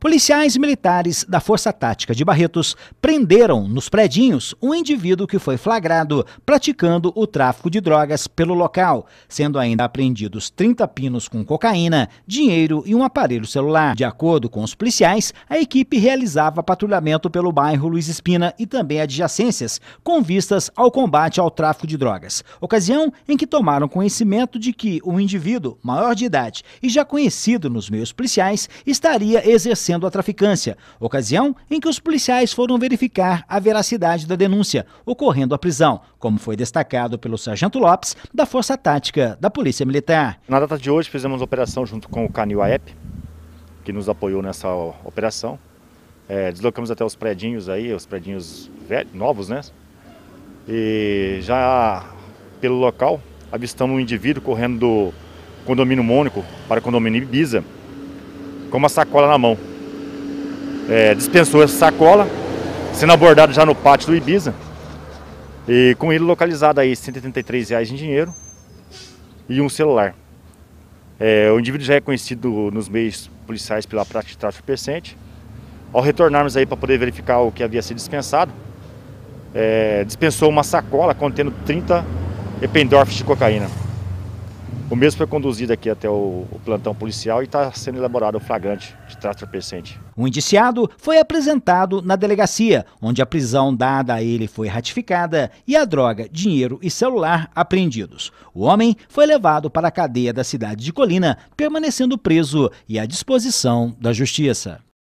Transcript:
Policiais militares da Força Tática de Barretos prenderam nos predinhos um indivíduo que foi flagrado praticando o tráfico de drogas pelo local, sendo ainda apreendidos 30 pinos com cocaína, dinheiro e um aparelho celular. De acordo com os policiais, a equipe realizava patrulhamento pelo bairro Luiz Espina e também adjacências, com vistas ao combate ao tráfico de drogas. Ocasião em que tomaram conhecimento de que um indivíduo maior de idade e já conhecido nos meios policiais estaria exercendo favorecendo a traficância, ocasião em que os policiais foram verificar a veracidade da denúncia, ocorrendo a prisão, como foi destacado pelo Sargento Lopes, da Força Tática da Polícia Militar. Na data de hoje, fizemos operação junto com o Canil AEP, que nos apoiou nessa operação. É, deslocamos até os predinhos aí, os predinhos novos, né? E já pelo local, avistamos um indivíduo correndo do condomínio Mônico para o condomínio Ibiza com uma sacola na mão é, dispensou essa sacola, sendo abordado já no pátio do Ibiza. E com ele localizado aí R$ 133 reais em dinheiro e um celular. É, o indivíduo já é conhecido nos meios policiais pela prática de tráfico percente. Ao retornarmos aí para poder verificar o que havia sido dispensado, é, dispensou uma sacola contendo 30 ependorfes de cocaína. O mesmo foi conduzido aqui até o, o plantão policial e está sendo elaborado o flagrante de tráfico percente. O indiciado foi apresentado na delegacia, onde a prisão dada a ele foi ratificada e a droga, dinheiro e celular apreendidos. O homem foi levado para a cadeia da cidade de Colina, permanecendo preso e à disposição da justiça.